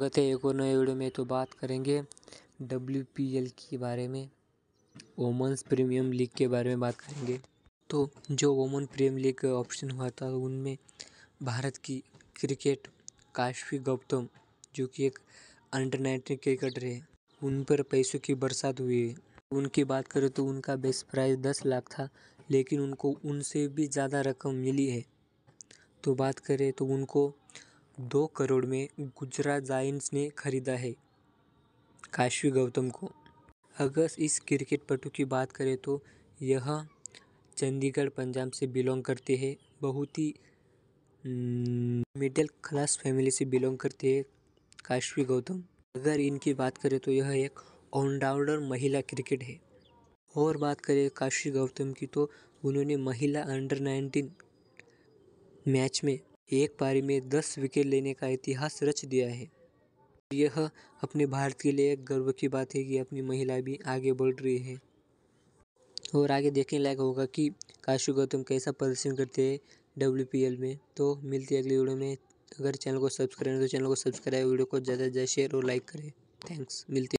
स्वागत है एक और नए वीडियो में तो बात करेंगे डब्ल्यू के बारे में वोमेंस प्रीमियम लीग के बारे में बात करेंगे तो जो वोमन प्रीमियम लीग ऑप्शन हुआ था उनमें भारत की क्रिकेट काशवी गौतम जो कि एक अंडर नाइनटीन क्रिकेटर है उन पर पैसों की बरसात हुई है उनकी बात करें तो उनका बेस्ट प्राइस दस लाख था लेकिन उनको उनसे भी ज़्यादा रकम मिली है तो बात करें तो उनको दो करोड़ में गुजरात जायंट्स ने खरीदा है काशवी गौतम को अगर इस क्रिकेट पटु की बात करें तो यह चंडीगढ़ पंजाब से बिलोंग करते हैं बहुत ही हम्म, मिडिल क्लास फैमिली से बिलोंग करते हैं काशवी गौतम अगर इनकी बात करें तो यह एक ऑलराउंडर महिला क्रिकेट है और बात करें काशी गौतम की तो उन्होंने महिला अंडर 19 मैच में एक पारी में दस विकेट लेने का इतिहास रच दिया है यह अपने भारत के लिए एक गर्व की बात है कि अपनी महिलाएं भी आगे बढ़ रही है और आगे देखने लायक होगा कि काशु गौतम कैसा प्रदर्शन करते हैं डब्ल्यू में तो मिलती है अगली वीडियो में अगर चैनल को सब्सक्राइब तो चैनल को सब्सक्राइब वीडियो को ज़्यादा से ज़्यादा शेयर और लाइक करें थैंक्स मिलते